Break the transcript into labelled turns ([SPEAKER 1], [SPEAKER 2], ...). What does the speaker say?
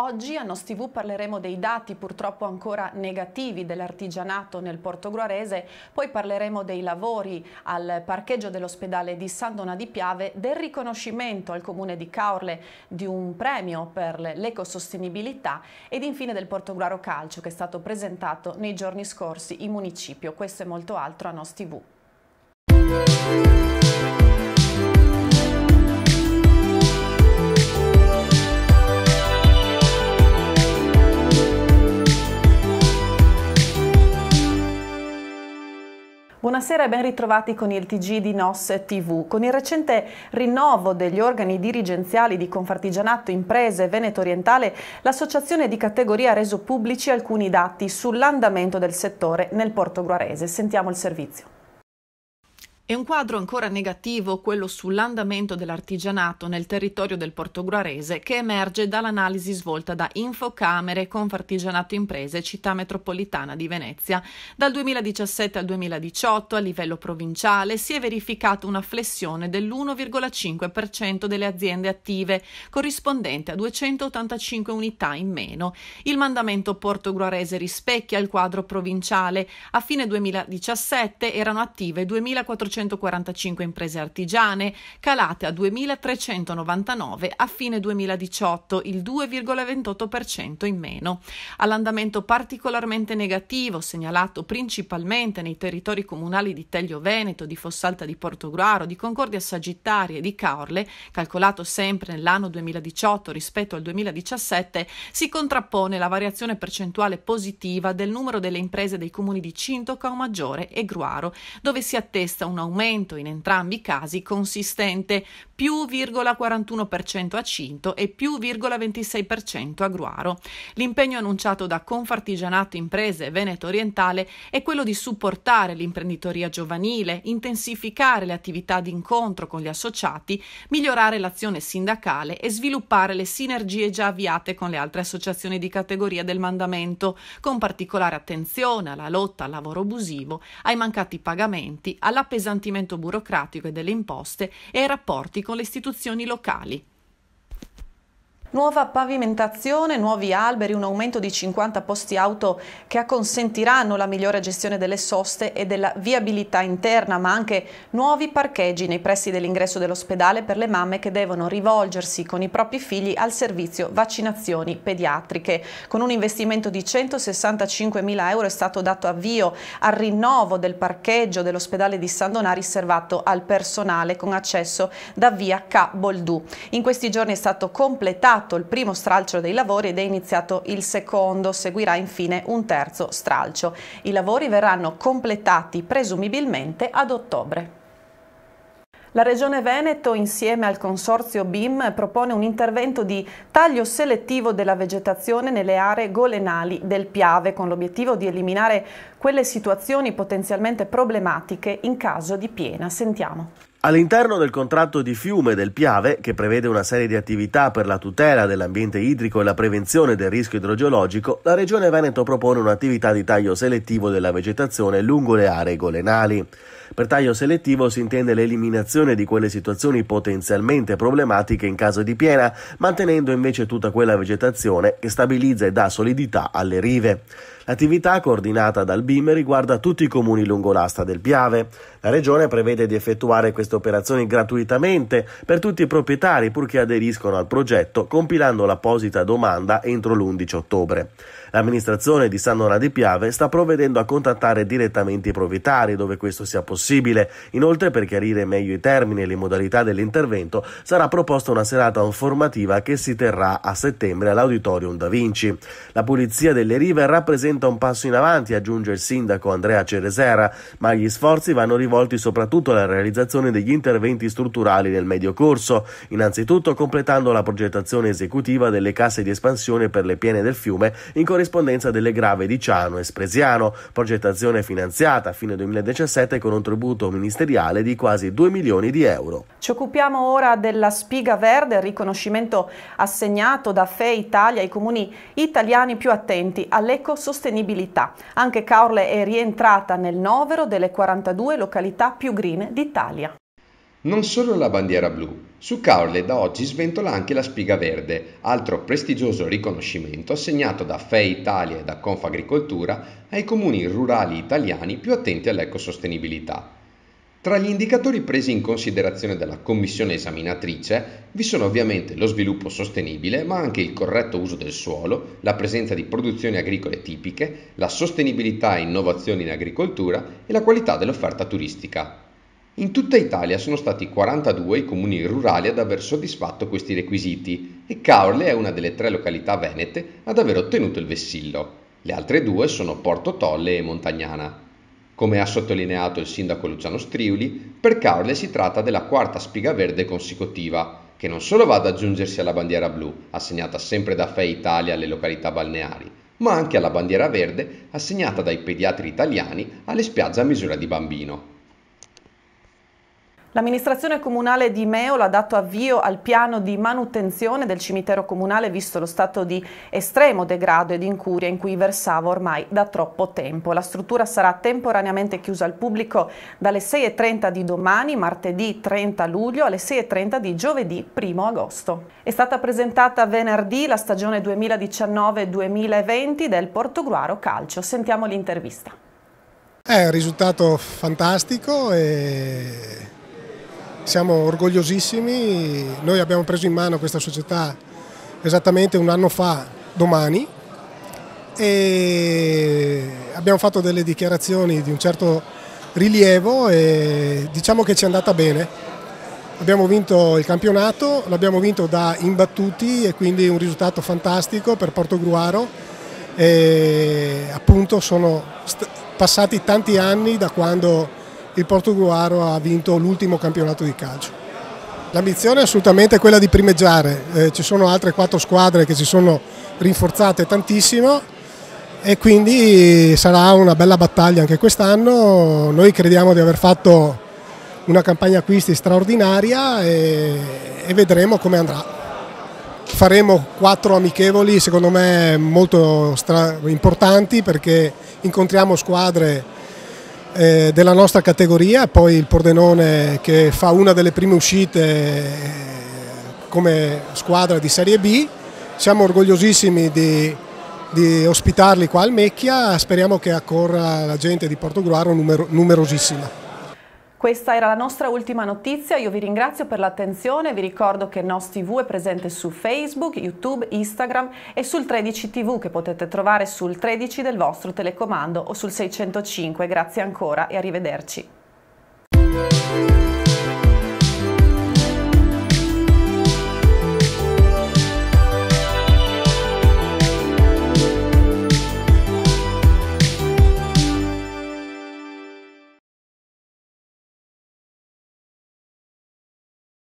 [SPEAKER 1] Oggi a Nos TV parleremo dei dati purtroppo ancora negativi dell'artigianato nel Porto Gruarese, poi parleremo dei lavori al parcheggio dell'ospedale di San Dona di Piave, del riconoscimento al comune di Caorle di un premio per l'ecosostenibilità ed infine del Porto Gruaro Calcio che è stato presentato nei giorni scorsi in municipio. Questo e molto altro a Nos TV. Buonasera e ben ritrovati con il TG di NOS TV. Con il recente rinnovo degli organi dirigenziali di Confartigianato Imprese Veneto Orientale, l'associazione di categoria ha reso pubblici alcuni dati sull'andamento del settore nel Porto Guarese. Sentiamo il servizio. È un quadro ancora negativo quello sull'andamento dell'artigianato nel territorio del Portogruarese che emerge dall'analisi svolta da Infocamere, Confartigianato Imprese, Città Metropolitana di Venezia. Dal 2017 al 2018 a livello provinciale si è verificata una flessione dell'1,5% delle aziende attive, corrispondente a 285 unità in meno. Il mandamento portogruarese rispecchia il quadro provinciale. A fine 2017 erano attive 2400 2.145 imprese artigiane, calate a 2.399 a fine 2018, il 2,28% in meno. All'andamento particolarmente negativo, segnalato principalmente nei territori comunali di Teglio Veneto, di Fossalta di Portogruaro, di Concordia Sagittaria e di Caorle, calcolato sempre nell'anno 2018 rispetto al 2017, si contrappone la variazione percentuale positiva del numero delle imprese dei comuni di Cintocao Maggiore e Gruaro, dove si attesta un aumento aumento in entrambi i casi consistente più 41% a Cinto e più 26% a Gruaro. L'impegno annunciato da Confartigianato Imprese Veneto Orientale è quello di supportare l'imprenditoria giovanile, intensificare le attività di incontro con gli associati, migliorare l'azione sindacale e sviluppare le sinergie già avviate con le altre associazioni di categoria del mandamento, con particolare attenzione alla lotta al lavoro abusivo, ai mancati pagamenti, alla pesanteria appesantimento burocratico e delle imposte e ai rapporti con le istituzioni locali. Nuova pavimentazione, nuovi alberi, un aumento di 50 posti auto che consentiranno la migliore gestione delle soste e della viabilità interna, ma anche nuovi parcheggi nei pressi dell'ingresso dell'ospedale per le mamme che devono rivolgersi con i propri figli al servizio vaccinazioni pediatriche. Con un investimento di 165 mila euro è stato dato avvio al rinnovo del parcheggio dell'ospedale di San Donà riservato al personale con accesso da via Caboldù. In questi giorni è stato completato fatto il primo stralcio dei lavori ed è iniziato il secondo, seguirà infine un terzo stralcio. I lavori verranno completati presumibilmente ad ottobre. La Regione Veneto insieme al Consorzio BIM propone un intervento di taglio selettivo della vegetazione nelle aree golenali del Piave con l'obiettivo di eliminare quelle situazioni potenzialmente problematiche in caso di piena. Sentiamo.
[SPEAKER 2] All'interno del contratto di fiume del Piave, che prevede una serie di attività per la tutela dell'ambiente idrico e la prevenzione del rischio idrogeologico, la Regione Veneto propone un'attività di taglio selettivo della vegetazione lungo le aree golenali. Per taglio selettivo si intende l'eliminazione di quelle situazioni potenzialmente problematiche in caso di piena, mantenendo invece tutta quella vegetazione che stabilizza e dà solidità alle rive. L'attività coordinata dal BIM riguarda tutti i comuni lungo l'asta del Piave. La Regione prevede di effettuare queste operazioni gratuitamente per tutti i proprietari purché aderiscono al progetto compilando l'apposita domanda entro l'11 ottobre. L'amministrazione di San Nora di Piave sta provvedendo a contattare direttamente i proprietari dove questo sia possibile. Inoltre, per chiarire meglio i termini e le modalità dell'intervento, sarà proposta una serata informativa che si terrà a settembre all'Auditorium Da Vinci. La Polizia delle Rive rappresenta rappresenta un passo in avanti, aggiunge il sindaco Andrea Ceresera, ma gli sforzi vanno rivolti soprattutto alla realizzazione degli interventi strutturali nel medio corso, innanzitutto completando la progettazione esecutiva delle casse di espansione per le piene del fiume in corrispondenza delle grave di Ciano e Spresiano, progettazione finanziata a fine 2017 con un tributo ministeriale di quasi 2 milioni di euro.
[SPEAKER 1] Ci occupiamo ora della Spiga Verde, riconoscimento assegnato da FE Italia ai comuni italiani più attenti all'ecosostenibilità sostenibilità. Anche Caorle è rientrata nel novero delle 42 località più green d'Italia.
[SPEAKER 3] Non solo la bandiera blu, su Caorle da oggi sventola anche la Spiga Verde, altro prestigioso riconoscimento assegnato da FE Italia e da Confagricoltura ai comuni rurali italiani più attenti all'ecosostenibilità. Tra gli indicatori presi in considerazione dalla commissione esaminatrice vi sono ovviamente lo sviluppo sostenibile, ma anche il corretto uso del suolo, la presenza di produzioni agricole tipiche, la sostenibilità e innovazione in agricoltura e la qualità dell'offerta turistica. In tutta Italia sono stati 42 i comuni rurali ad aver soddisfatto questi requisiti e Caorle è una delle tre località venete ad aver ottenuto il vessillo. Le altre due sono Porto Tolle e Montagnana. Come ha sottolineato il sindaco Luciano Striuli, per Carle si tratta della quarta spiga verde consecutiva, che non solo va ad aggiungersi alla bandiera blu, assegnata sempre da FEI Italia alle località balneari, ma anche alla bandiera verde assegnata dai pediatri italiani alle spiagge a misura di bambino.
[SPEAKER 1] L'amministrazione comunale di Meola ha dato avvio al piano di manutenzione del cimitero comunale visto lo stato di estremo degrado ed incuria in cui versava ormai da troppo tempo. La struttura sarà temporaneamente chiusa al pubblico dalle 6.30 di domani, martedì 30 luglio, alle 6.30 di giovedì 1 agosto. È stata presentata venerdì la stagione 2019-2020 del Portogruaro Calcio. Sentiamo l'intervista.
[SPEAKER 4] Eh, è un risultato fantastico e siamo orgogliosissimi, noi abbiamo preso in mano questa società esattamente un anno fa, domani, e abbiamo fatto delle dichiarazioni di un certo rilievo e diciamo che ci è andata bene. Abbiamo vinto il campionato, l'abbiamo vinto da imbattuti e quindi un risultato fantastico per Porto Gruaro e appunto sono passati tanti anni da quando il Portogallo ha vinto l'ultimo campionato di calcio. L'ambizione è assolutamente quella di primeggiare, eh, ci sono altre quattro squadre che si sono rinforzate tantissimo e quindi sarà una bella battaglia anche quest'anno. Noi crediamo di aver fatto una campagna acquisti straordinaria e, e vedremo come andrà faremo quattro amichevoli secondo me molto importanti perché incontriamo squadre eh, della nostra categoria, poi il Pordenone che fa una delle prime uscite eh, come squadra di Serie B. Siamo orgogliosissimi di, di ospitarli qua al Mecchia, speriamo che accorra la gente di Portogruaro numero, numerosissima.
[SPEAKER 1] Questa era la nostra ultima notizia, io vi ringrazio per l'attenzione, vi ricordo che Nos TV è presente su Facebook, YouTube, Instagram e sul 13 TV che potete trovare sul 13 del vostro telecomando o sul 605. Grazie ancora e arrivederci.